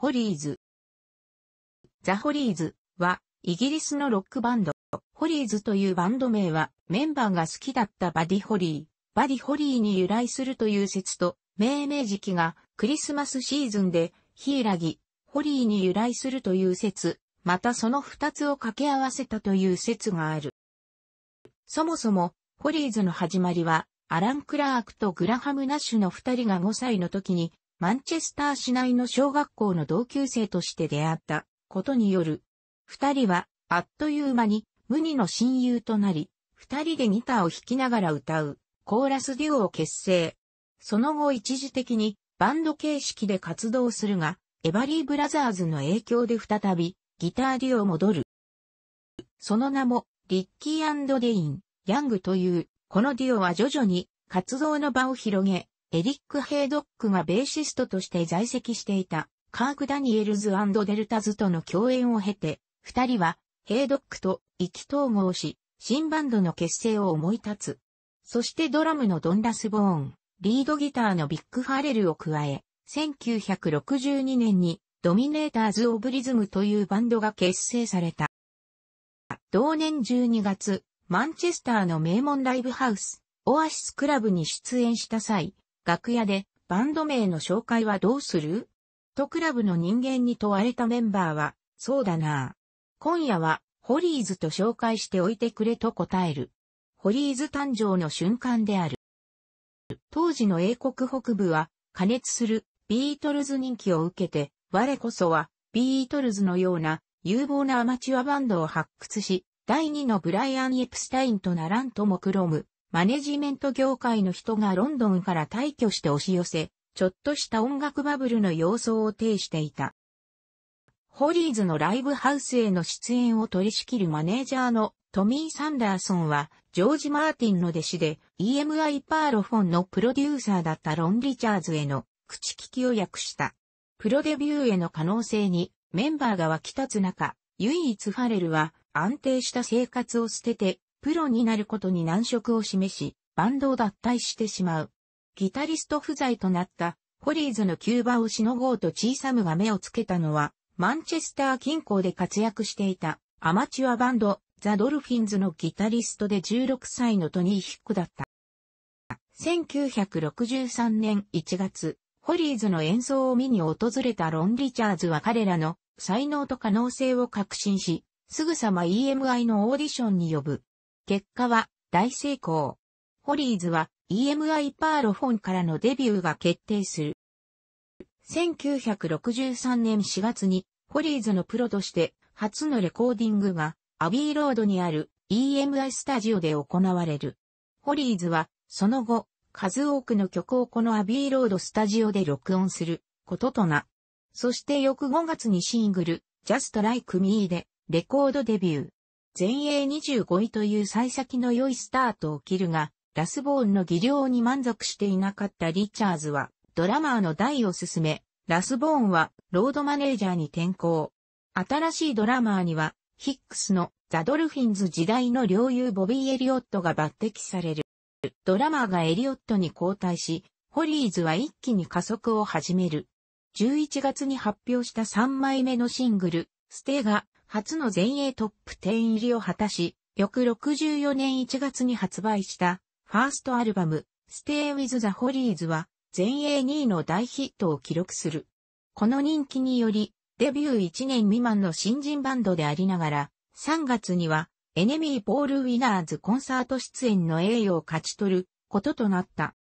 ホリーズ。ザ・ホリーズは、イギリスのロックバンド。ホリーズというバンド名は、メンバーが好きだったバディ・ホリー。バディ・ホリーに由来するという説と、命名時期がクリスマスシーズンで、ヒイラギ、ホリーに由来するという説、またその二つを掛け合わせたという説がある。そもそも、ホリーズの始まりは、アラン・クラークとグラハム・ナッシュの二人が5歳の時に、マンチェスター市内の小学校の同級生として出会ったことによる。二人は、あっという間に、無二の親友となり、二人でギターを弾きながら歌う、コーラスデュオを結成。その後一時的に、バンド形式で活動するが、エバリーブラザーズの影響で再び、ギターデュオ戻る。その名も、リッキーデイン、ヤングという、このデュオは徐々に活動の場を広げ、エリック・ヘイドックがベーシストとして在籍していた、カーク・ダニエルズデルタズとの共演を経て、二人は、ヘイドックと意気統合し、新バンドの結成を思い立つ。そしてドラムのドン・ラスボーン、リードギターのビッグ・ファレルを加え、1962年にドミネーターズ・オブリズムというバンドが結成された。同年12月、マンチェスターの名門ライブハウス、オアシスクラブに出演した際、楽屋でバンド名の紹介はどうするとクラブの人間に問われたメンバーは、そうだな今夜は、ホリーズと紹介しておいてくれと答える。ホリーズ誕生の瞬間である。当時の英国北部は、加熱するビートルズ人気を受けて、我こそはビートルズのような有望なアマチュアバンドを発掘し、第2のブライアン・エプスタインとならんと目論むマネジメント業界の人がロンドンから退去して押し寄せ、ちょっとした音楽バブルの様相を呈していた。ホリーズのライブハウスへの出演を取り仕切るマネージャーのトミー・サンダーソンは、ジョージ・マーティンの弟子で EMI パーロフォンのプロデューサーだったロン・リチャーズへの口利きを訳した。プロデビューへの可能性にメンバーが沸き立つ中、唯一ファレルは安定した生活を捨ててプロになることに難色を示し、バンドを脱退してしまう。ギタリスト不在となった、ホリーズのキューバをしのごうと小さむが目をつけたのは、マンチェスター近郊で活躍していたアマチュアバンド、ザ・ドルフィンズのギタリストで16歳のトニー・ヒックだった。1963年1月、ホリーズの演奏を見に訪れたロン・リチャーズは彼らの才能と可能性を確信し、すぐさま EMI のオーディションに呼ぶ。結果は大成功。ホリーズは EMI パーロフォンからのデビューが決定する。1963年4月にホリーズのプロとして初のレコーディングがアビーロードにある EMI スタジオで行われる。ホリーズはその後数多くの曲をこのアビーロードスタジオで録音することとな。そして翌5月にシングル Just Like Me でレコードデビュー。全英25位という幸先の良いスタートを切るが、ラスボーンの技量に満足していなかったリチャーズは、ドラマーの代を進め、ラスボーンはロードマネージャーに転向。新しいドラマーには、ヒックスのザ・ドルフィンズ時代の領友ボビー・エリオットが抜擢される。ドラマーがエリオットに交代し、ホリーズは一気に加速を始める。11月に発表した3枚目のシングル、ステが初の全英トップ10入りを果たし、翌64年1月に発売したファーストアルバム Stay with the Hollies は全英2位の大ヒットを記録する。この人気によりデビュー1年未満の新人バンドでありながら3月にはエネミーボールウィナーズコンサート出演の栄誉を勝ち取ることとなった。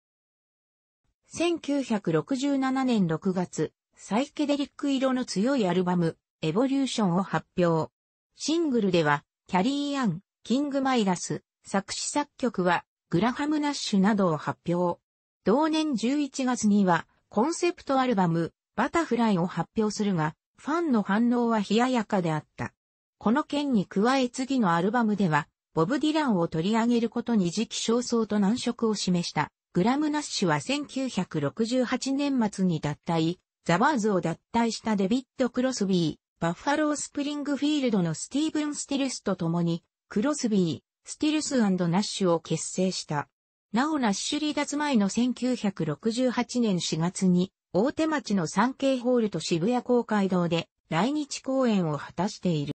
1967年6月、サイケデリック色の強いアルバム、エボリューションを発表。シングルでは、キャリー・アン、キング・マイラス、作詞作曲は、グラハム・ナッシュなどを発表。同年11月には、コンセプトアルバム、バタフライを発表するが、ファンの反応は冷ややかであった。この件に加え次のアルバムでは、ボブ・ディランを取り上げることに時期尚早と難色を示した。グラム・ナッシュは1968年末に脱退、ザ・バーズを脱退したデビッド・クロスビバッファロースプリングフィールドのスティーブン・スティルスと共に、クロスビー、スティルスナッシュを結成した。なおナッシュ離脱前の1968年4月に、大手町の産経ホールと渋谷公会堂で来日公演を果たしている。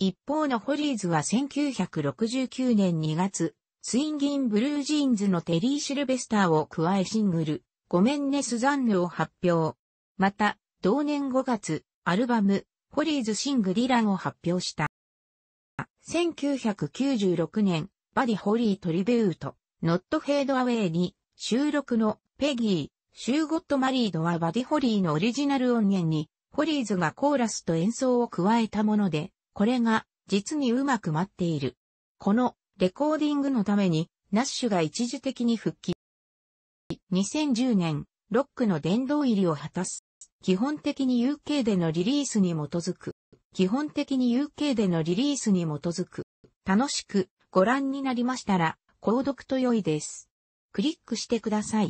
一方のホリーズは1969年2月、ツインギンブルージーンズのテリー・シルベスターを加えシングル、ごめんねスザンヌを発表。また、同年5月、アルバム、ホリーズ・シング・ディランを発表した。1996年、バディ・ホリー・トリビュート、ノット・フェード・アウェイに収録のペギー、シュー・ゴット・マリードはバディ・ホリーのオリジナル音源に、ホリーズがコーラスと演奏を加えたもので、これが実にうまく待っている。このレコーディングのために、ナッシュが一時的に復帰。2010年、ロックの殿堂入りを果たす。基本的に UK でのリリースに基づく。基本的に UK でのリリースに基づく。楽しくご覧になりましたら、購読と良いです。クリックしてください。